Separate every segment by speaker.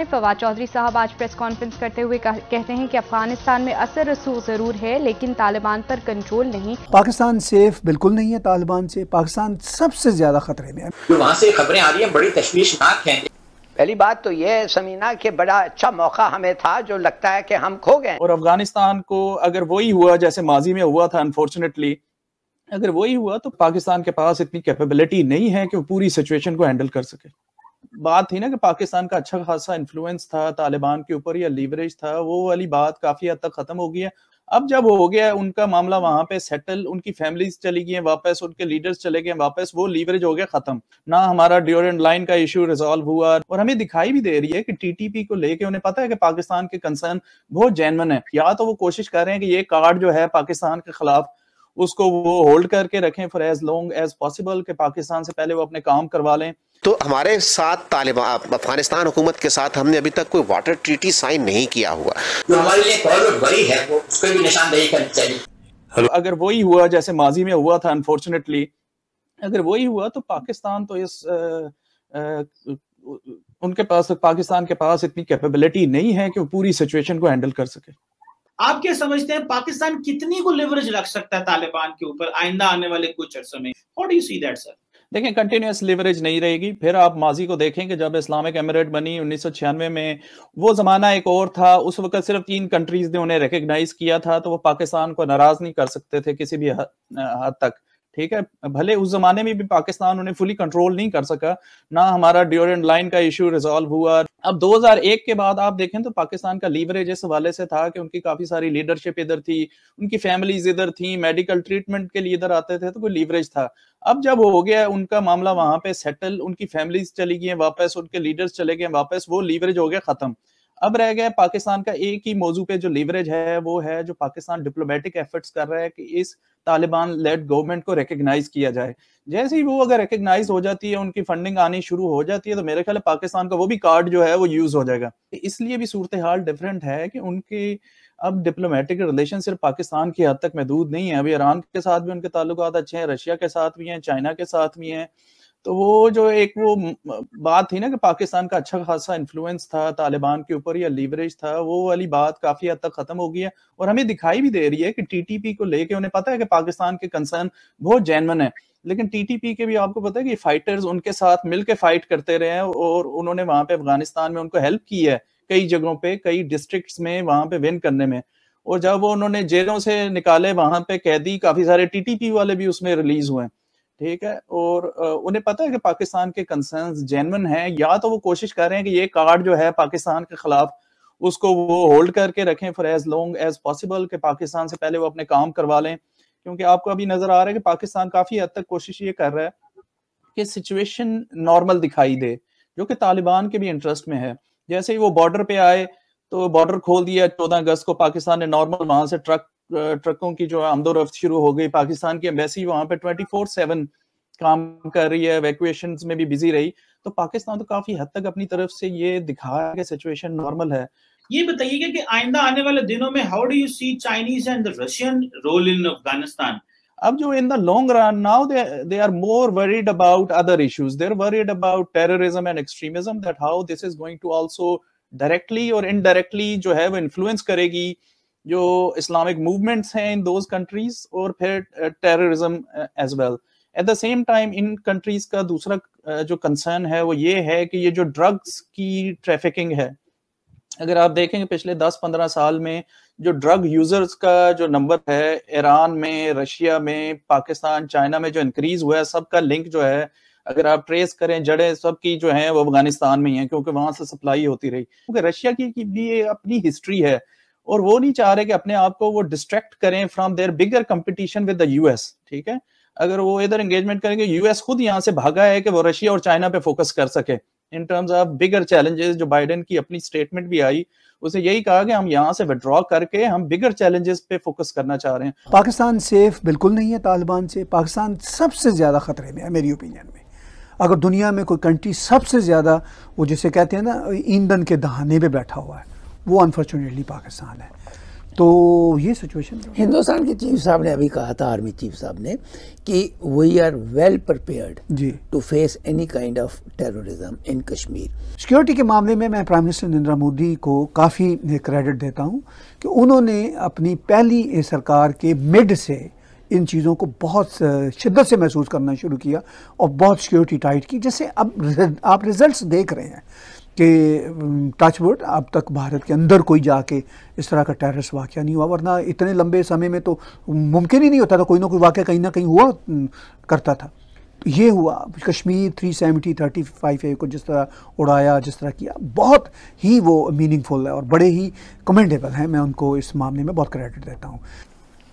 Speaker 1: ने फवाद चौधरी साहब आज प्रेस कॉन्फ्रेंस करते हुए कहते हैं कि अफगानिस्तान में असर रसूख जरूर
Speaker 2: है लेकिन तालिबान पर कंट्रोल नहीं पाकिस्तान सेफ बिल्कुल नहीं है तालिबान से पाकिस्तान सबसे ज्यादा खतरे में है जो वहाँ से खबरें आ रही है
Speaker 1: बड़ी तश्वीशनाक है
Speaker 2: पहली बात तो यह समीना कि बड़ा अच्छा मौका हमें था जो लगता है कि हम खो गए और अफगानिस्तान को अगर
Speaker 1: वही हुआ जैसे माजी में हुआ था अनफॉर्चुनेटली अगर वही हुआ तो पाकिस्तान के पास इतनी कैपेबिलिटी नहीं है कि वो पूरी सिचुएशन को हैंडल कर सके बात थी ना कि पाकिस्तान का अच्छा खासा इन्फ्लुएंस था तालिबान के ऊपर या लीवरेज था वो वाली बात काफी हद तक खत्म हो गई है अब जब हो गया उनका मामला वहां पे सेटल उनकी फैमिलीज चली गई हैं वापस उनके लीडर्स चले गए वापस वो लीवरेज हो गया खत्म ना हमारा ड्योरेंट लाइन का इशू रिजॉल्व हुआ और हमें दिखाई भी दे रही है कि टीटीपी को लेके उन्हें पता है कि पाकिस्तान के कंसर्न बहुत जैनवन है या तो वो कोशिश कर रहे हैं कि ये कार्ड जो है पाकिस्तान के खिलाफ उसको वो होल्ड करके रखें for as long as possible कि पाकिस्तान से पहले वो अपने काम करवा लें
Speaker 2: तो हमारे साथ तालिबान अफगानिस्तान हुकूमत के साथ हमने अभी तक कोई वाटर ट्रीटी साइन नहीं किया हुआ जो हमारे लिए बड़ी है वो उसको भी करनी चाहिए
Speaker 1: अगर वही हुआ जैसे माजी में हुआ था अनफॉर्चुनेटली अगर वही हुआ तो पाकिस्तान तो इस आ, आ, उनके पास तो पाकिस्तान के पास इतनी कैपेबिलिटी नहीं है कि वो पूरी सिचुएशन को हैंडल कर सके आप क्या समझते हैं पाकिस्तान कितनी को लिवरेज रख सकता है तालिबान के ऊपर आइंदा आने वाले कुछ अरसों में how do you see that sir देखें कंटिन्यूस लिवरेज नहीं रहेगी फिर आप माजी को देखें कि जब इस्लामिक एमरेट बनी उन्नीस में वो जमाना एक और था उस वक्त सिर्फ तीन कंट्रीज ने उन्हें रिकग्नाइज किया था तो वो पाकिस्तान को नाराज नहीं कर सकते थे किसी भी हद तक ठीक है भले उस जमाने में भी पाकिस्तान उन्हें फुली कंट्रोल नहीं कर सका ना हमारा ड्योरेंट लाइन का इशू रिजॉल्व हुआ अब 2001 के बाद आप देखें तो पाकिस्तान का लीवरेज इस हवाले से था कि उनकी काफी सारी लीडरशिप इधर थी उनकी फैमिलीज इधर थी मेडिकल ट्रीटमेंट के लिए इधर आते थे तो कोई लीवरेज था अब जब हो गया उनका मामला वहां पे सेटल उनकी फैमिलीज चली गई वापस उनके लीडर्स चले गए वापस वो लीवरेज हो गया खत्म अब रह गया पाकिस्तान का एक ही मौजू पे जो लीवरेज है वो है जो पाकिस्तान डिप्लोमेटिक एफर्ट्स कर रहा है कि इस तालिबान लेड गवर्नमेंट को रिकग्नाइज किया जाए जैसे ही वो अगर रिकग्नाइज हो जाती है उनकी फंडिंग आनी शुरू हो जाती है तो मेरे ख्याल पाकिस्तान का वो भी कार्ड जो है वो यूज हो जाएगा इसलिए भी सूरत हाल डिफरेंट है कि उनकी अब डिप्लोमेटिक रिलेशन सिर्फ पाकिस्तान की हद तक महदूद नहीं है अभी ईरान के साथ भी उनके ताल्लुक अच्छे हैं रशिया के साथ भी हैं चाइना के साथ भी हैं तो वो जो एक वो बात थी ना कि पाकिस्तान का अच्छा खासा इन्फ्लुएंस था तालिबान के ऊपर या लीवरेज था वो वाली बात काफी हद तक खत्म हो गई है और हमें दिखाई भी दे रही है कि टीटीपी को लेके उन्हें पता है कि पाकिस्तान के कंसर्न बहुत जैनवन है लेकिन टीटीपी के भी आपको पता है कि फाइटर्स उनके साथ मिलकर फाइट करते रहे हैं और उन्होंने वहां पे अफगानिस्तान में उनको हेल्प की है कई जगहों पे कई डिस्ट्रिक्ट्स में वहां पे विन करने में और जब वो उन्होंने जेलों से निकाले वहां पे कैदी काफी सारे टीटीपी वाले भी उसमें रिलीज हुए हैं ठीक है और उन्हें पता है कि पाकिस्तान के कंसर्न जेनवन हैं या तो वो कोशिश कर रहे हैं कि ये कार्ड जो है पाकिस्तान के खिलाफ उसको वो होल्ड करके रखें for as long as possible कि पाकिस्तान से पहले वो अपने काम करवा लें क्योंकि आपको अभी नजर आ रहा है कि पाकिस्तान काफी हद तक कोशिश ये कर रहा है कि सिचुएशन नॉर्मल दिखाई दे जो कि तालिबान के भी इंटरेस्ट में है जैसे ही वो बॉर्डर पे आए तो बॉर्डर खोल दिया चौदह अगस्त को पाकिस्तान ने नॉर्मल वहां से ट्रक ट्रकों की जो आमदोरफ्त शुरू हो गई पाकिस्तान की एम्बेसी वहां पर ट्वेंटी फोर सेवन काम कर रही है एवेकुएशन में भी बिजी रही तो पाकिस्तान तो काफी हद तक अपनी तरफ से ये दिखा रहा है कि सिचुएशन नॉर्मल है ये बताइएगा कि आइंदा आने वाले दिनों में how do you see Chinese and the Russian role in Afghanistan अब जो in the long run now they they are more worried about other issues they are worried about terrorism and extremism that how this is going to also directly और indirectly जो है वो influence करेगी जो Islamic movements हैं in those countries और फिर terrorism as well at the same time in countries का दूसरा uh, जो कंसर्न है वो ये है कि ये जो ड्रग्स की ट्रैफिकिंग है अगर आप देखेंगे पिछले 10-15 साल में जो ड्रग यूजर्स का जो नंबर है ईरान में रशिया में पाकिस्तान चाइना में जो इंक्रीज हुआ है सबका लिंक जो है अगर आप ट्रेस करें जड़े सबकी जो है वो अफगानिस्तान में ही है क्योंकि वहां से सप्लाई होती रही क्योंकि रशिया की, की भी अपनी हिस्ट्री है और वो नहीं चाह रहे कि अपने आप को वो डिस्ट्रैक्ट करें from their bigger competition with the US ठीक है अगर वो इधर एंगेजमेंट करेंगे यूएस खुद यहाँ से भागा है कि वो रशिया और चाइना पे फोकस कर सके in terms of bigger challenges जो बाइडेन की अपनी स्टेटमेंट भी आई उसे यही कहा कि हम यहाँ से विड्रॉ करके हम बिगर चैलेंजेस पे फोकस
Speaker 2: करना चाह रहे हैं पाकिस्तान सेफ बिल्कुल नहीं है तालिबान से पाकिस्तान सबसे ज़्यादा खतरे में है मेरी ओपिनियन में अगर दुनिया में कोई कंट्री सबसे ज़्यादा वो जिसे कहते हैं ना ईंधन के दहाने पर बैठा हुआ है वो अनफॉर्चुनेटली पाकिस्तान है तो ये सिचुएशन हिंदुस्तान के चीफ साहब ने अभी कहा था आर्मी चीफ साहब ने कि वी आर वेल प्रिपेयर्ड जी to face any kind of terrorism in Kashmir security के मामले में मैं प्राइम मिनिस्टर नरेंद्र मोदी को काफ़ी क्रेडिट देता हूँ कि उन्होंने अपनी पहली सरकार के मिड से इन चीज़ों को बहुत शिद्दत से महसूस करना शुरू किया और बहुत सिक्योरिटी टाइट की जिससे अब आप रिजल्ट्स देख रहे हैं कि टचवुड अब तक भारत के अंदर कोई जाके इस तरह का टेररिस्ट वाक़ नहीं हुआ वरना इतने लंबे समय में तो मुमकिन ही नहीं होता था कोई ना कोई वाक़ कहीं ना कहीं हुआ करता था तो ये हुआ Kashmir three seventy thirty five A को जिस तरह उड़ाया जिस तरह किया बहुत ही वो मीनिंगफुल है और बड़े ही कमेंडेबल हैं मैं उनको इस मामले में बहुत क्रेडिट देता हूँ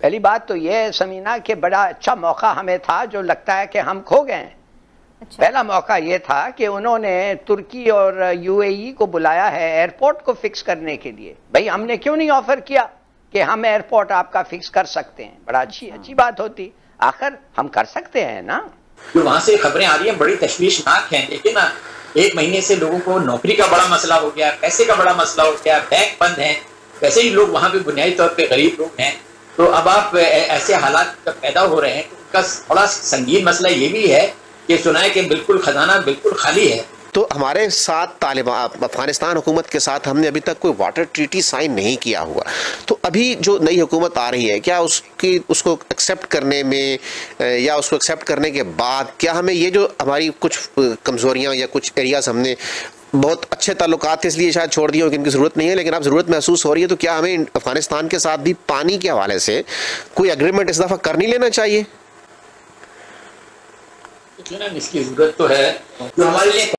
Speaker 2: पहली बात तो ये समीना कि बड़ा अच्छा मौका हमें था जो लगता है कि हम खो गए हैं अच्छा। पहला मौका ये था कि उन्होंने तुर्की और यूएई को बुलाया है एयरपोर्ट को फिक्स करने के लिए भाई हमने क्यों नहीं ऑफर किया कि हम एयरपोर्ट आपका फिक्स कर सकते हैं बड़ा अच्छी अच्छा। अच्छी बात होती आखिर हम कर सकते हैं ना जो वहां से खबरें आ रही है बड़ी तश्वीशनाक है लेकिन
Speaker 1: एक महीने से लोगों को नौकरी
Speaker 2: का बड़ा मसला हो गया
Speaker 1: पैसे का बड़ा मसला हो गया बैंक बंद है वैसे ही लोग वहां पे बुनियादी तौर पे गरीब लोग हैं तो
Speaker 2: अब आप ऐसे हालात पैदा हो रहे हैं तो उनका बड़ा संगीन मसला ये भी है ये सुना है कि बिल्कुल खजाना बिल्कुल खाली है तो हमारे साथ तालिबान अफगानिस्तान हुकूमत के साथ हमने अभी तक कोई वाटर ट्रीटी साइन नहीं किया हुआ तो अभी जो नई हुकूमत आ रही है क्या उसकी उसको एक्सेप्ट करने में या उसको एक्सेप्ट करने के बाद क्या हमें ये जो हमारी कुछ कमज़ोरियाँ या कुछ एरियाज़ हमने बहुत अच्छे ताल्लुक थे इसलिए शायद छोड़ दिए इनकी ज़रूरत नहीं है लेकिन अब ज़रूरत महसूस हो रही है तो क्या हमें अफगानिस्तान के साथ भी पानी के हवाले से कोई अग्रीमेंट इस दफ़ा कर नहीं लेना चाहिए इतना इसकी जरूरत तो है जो हमारे लिए